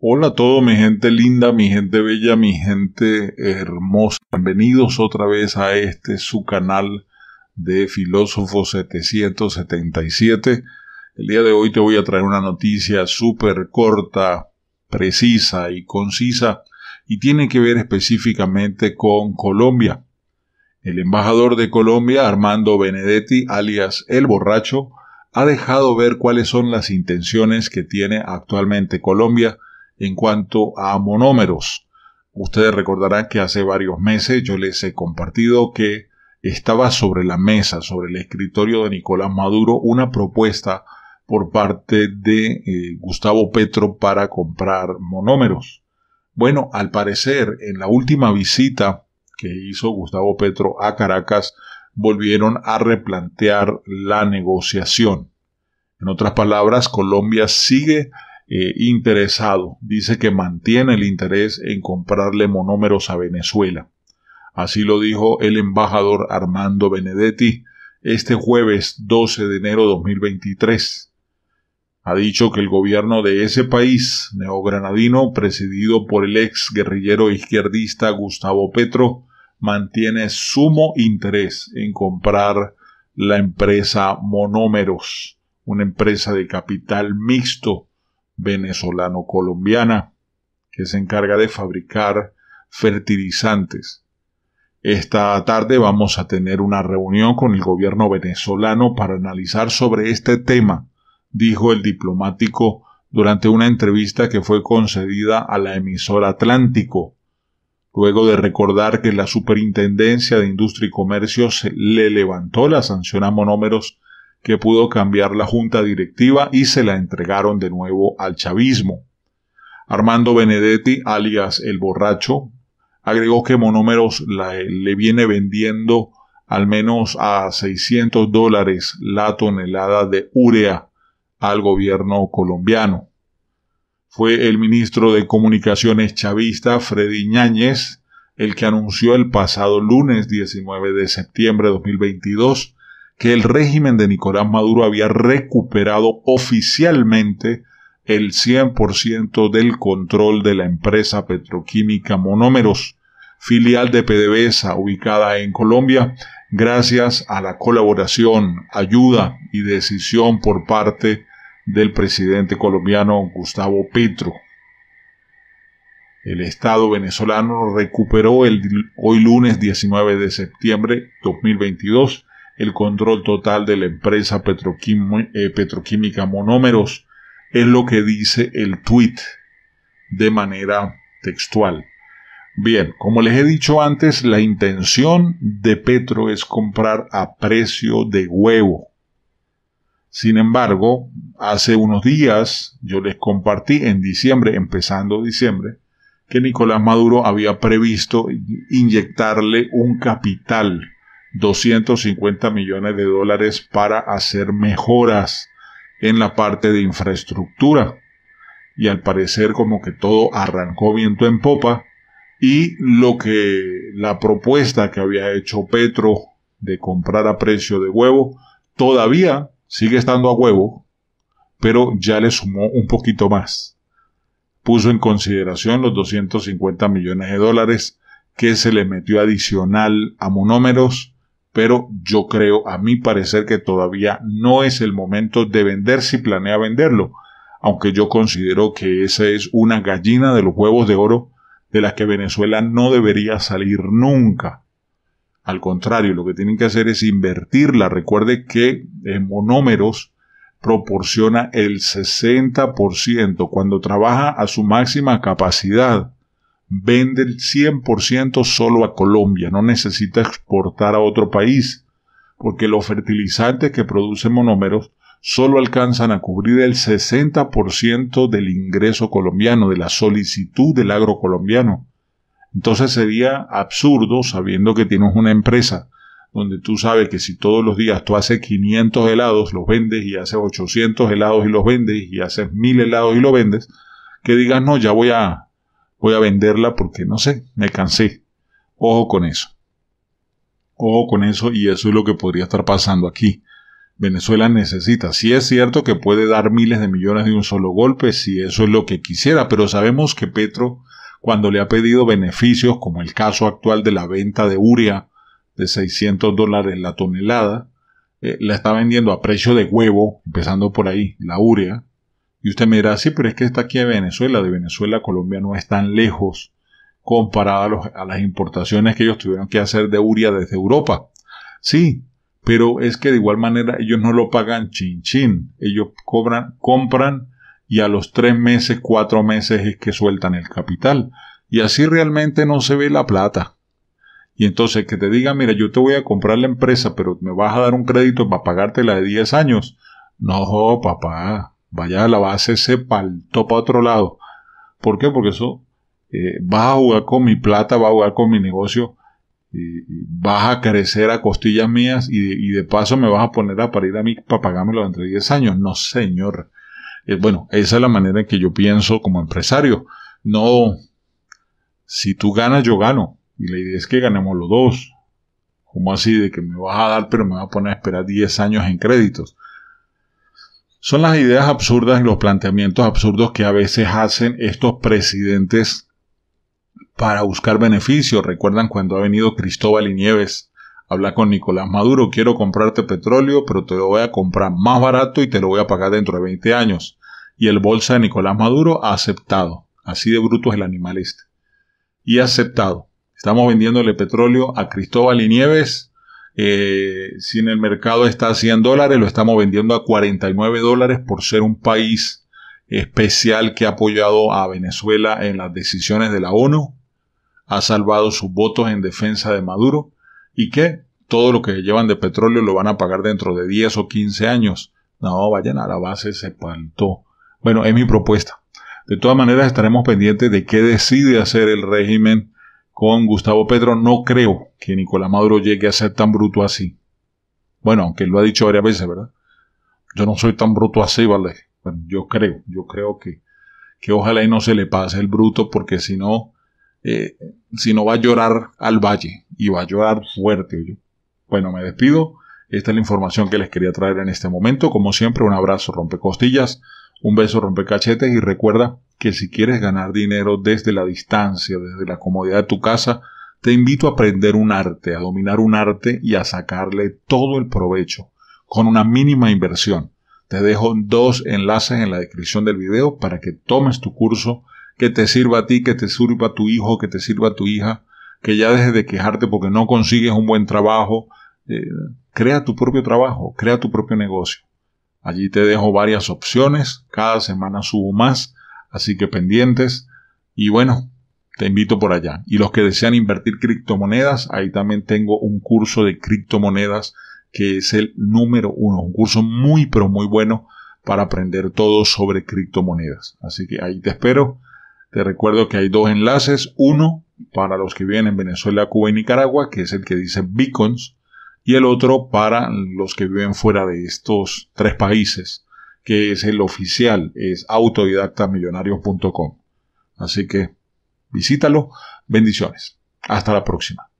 Hola a todos, mi gente linda, mi gente bella, mi gente hermosa. Bienvenidos otra vez a este su canal de Filósofo 777. El día de hoy te voy a traer una noticia súper corta, precisa y concisa y tiene que ver específicamente con Colombia. El embajador de Colombia, Armando Benedetti, alias El Borracho, ha dejado ver cuáles son las intenciones que tiene actualmente Colombia en cuanto a monómeros. Ustedes recordarán que hace varios meses yo les he compartido que estaba sobre la mesa, sobre el escritorio de Nicolás Maduro, una propuesta por parte de eh, Gustavo Petro para comprar monómeros. Bueno, al parecer, en la última visita que hizo Gustavo Petro a Caracas, volvieron a replantear la negociación. En otras palabras, Colombia sigue eh, interesado. Dice que mantiene el interés en comprarle monómeros a Venezuela. Así lo dijo el embajador Armando Benedetti este jueves 12 de enero de 2023. Ha dicho que el gobierno de ese país neogranadino, presidido por el ex guerrillero izquierdista Gustavo Petro, mantiene sumo interés en comprar la empresa Monómeros, una empresa de capital mixto venezolano-colombiana que se encarga de fabricar fertilizantes. Esta tarde vamos a tener una reunión con el gobierno venezolano para analizar sobre este tema, dijo el diplomático durante una entrevista que fue concedida a la emisora Atlántico, luego de recordar que la Superintendencia de Industria y Comercio se le levantó la sanción a monómeros que pudo cambiar la junta directiva y se la entregaron de nuevo al chavismo. Armando Benedetti, alias el borracho, agregó que Monómeros le viene vendiendo al menos a 600 dólares la tonelada de urea al gobierno colombiano. Fue el ministro de Comunicaciones chavista Freddy Ñáñez el que anunció el pasado lunes 19 de septiembre de 2022 que el régimen de Nicolás Maduro había recuperado oficialmente el 100% del control de la empresa petroquímica Monómeros, filial de PDVSA ubicada en Colombia, gracias a la colaboración, ayuda y decisión por parte del presidente colombiano Gustavo Petro. El Estado venezolano recuperó el hoy lunes 19 de septiembre 2022 el control total de la empresa eh, petroquímica Monómeros, es lo que dice el tweet de manera textual. Bien, como les he dicho antes, la intención de Petro es comprar a precio de huevo. Sin embargo, hace unos días yo les compartí en diciembre, empezando diciembre, que Nicolás Maduro había previsto inyectarle un capital 250 millones de dólares para hacer mejoras en la parte de infraestructura. Y al parecer como que todo arrancó viento en popa y lo que la propuesta que había hecho Petro de comprar a precio de huevo todavía sigue estando a huevo, pero ya le sumó un poquito más. Puso en consideración los 250 millones de dólares que se le metió adicional a monómeros pero yo creo, a mi parecer, que todavía no es el momento de vender si planea venderlo, aunque yo considero que esa es una gallina de los huevos de oro de la que Venezuela no debería salir nunca. Al contrario, lo que tienen que hacer es invertirla. Recuerde que en monómeros proporciona el 60% cuando trabaja a su máxima capacidad vende el 100% solo a Colombia, no necesita exportar a otro país, porque los fertilizantes que producen monómeros solo alcanzan a cubrir el 60% del ingreso colombiano, de la solicitud del agrocolombiano Entonces sería absurdo, sabiendo que tienes una empresa donde tú sabes que si todos los días tú haces 500 helados, los vendes y haces 800 helados y los vendes y haces 1000 helados y los vendes, que digas, no, ya voy a voy a venderla porque, no sé, me cansé. Ojo con eso. Ojo con eso y eso es lo que podría estar pasando aquí. Venezuela necesita. Si sí es cierto que puede dar miles de millones de un solo golpe, si eso es lo que quisiera, pero sabemos que Petro, cuando le ha pedido beneficios, como el caso actual de la venta de urea de 600 dólares la tonelada, eh, la está vendiendo a precio de huevo, empezando por ahí, la urea, y usted me dirá, sí, pero es que está aquí en Venezuela, de Venezuela a Colombia no es tan lejos comparada a, las importaciones que ellos tuvieron que hacer de uria desde Europa. Sí, pero es que de igual manera ellos no lo pagan chin chin, ellos cobran, compran y a los tres meses, cuatro meses es que sueltan el capital. Y así realmente no se ve la plata. Y entonces que te diga, mira, yo te voy a comprar la empresa, pero me vas a dar un crédito para la de 10 años. No, papá, vaya la base, se paltó para otro lado. ¿Por qué? Porque eso eh, vas a jugar con mi plata, vas a jugar con mi negocio, y, vas a crecer a costillas mías y de, paso me vas a poner a parir a mí para pagármelo entre 10 años. No, señor. Eh, bueno, esa es la manera en que yo pienso como empresario. No, si tú ganas, yo gano. Y la idea es que ganemos los dos. ¿Cómo así? De que me vas a dar, pero me vas a poner a esperar 10 años en créditos son las ideas absurdas y los planteamientos absurdos que a veces hacen estos presidentes para buscar beneficios. Recuerdan cuando ha venido Cristóbal y Nieves, habla con Nicolás Maduro, quiero comprarte petróleo, pero te lo voy a comprar más barato y te lo voy a pagar dentro de 20 años. Y el bolsa de Nicolás Maduro ha aceptado. Así de bruto es el animal este. Y ha aceptado. Estamos vendiéndole petróleo a Cristóbal y Nieves eh, si en el mercado está a 100 dólares, lo estamos vendiendo a 49 dólares por ser un país especial que ha apoyado a Venezuela en las decisiones de la ONU, ha salvado sus votos en defensa de Maduro y que todo lo que llevan de petróleo lo van a pagar dentro de 10 o 15 años. No, vayan a la base, se plantó. Bueno, es mi propuesta. De todas maneras, estaremos pendientes de qué decide hacer el régimen con Gustavo Pedro, no creo que Nicolás Maduro llegue a ser tan bruto así. Bueno, aunque lo ha dicho varias veces, ¿verdad? Yo no soy tan bruto así, ¿vale? yo creo, yo creo que, que ojalá y no se le pase el bruto, porque si no, eh, si no va a llorar al valle, y va a llorar fuerte. Bueno, me despido. Esta es la información que les quería traer en este momento. Como siempre, un abrazo, rompecostillas. costillas. Un beso rompecachetes y recuerda que si quieres ganar dinero desde la distancia, desde la comodidad de tu casa, te invito a aprender un arte, a dominar un arte y a sacarle todo el provecho con una mínima inversión. Te dejo dos enlaces en la descripción del video para que tomes tu curso, que te sirva a ti, que te sirva a tu hijo, que te sirva a tu hija, que ya dejes de quejarte porque no consigues un buen trabajo. Eh, crea tu propio trabajo, crea tu propio negocio. Allí te dejo varias opciones, cada semana subo más, así que pendientes. Y bueno, te invito por allá. Y los que desean invertir criptomonedas, ahí también tengo un curso de criptomonedas que es el número uno, un curso muy pero muy bueno para aprender todo sobre criptomonedas. Así que ahí te espero. Te recuerdo que hay dos enlaces, uno para los que vienen en Venezuela, Cuba y Nicaragua, que es el que dice Beacons, y el otro para los que viven fuera de estos tres países, que es el oficial, es autodidactamillonarios.com. Así que visítalo. Bendiciones. Hasta la próxima.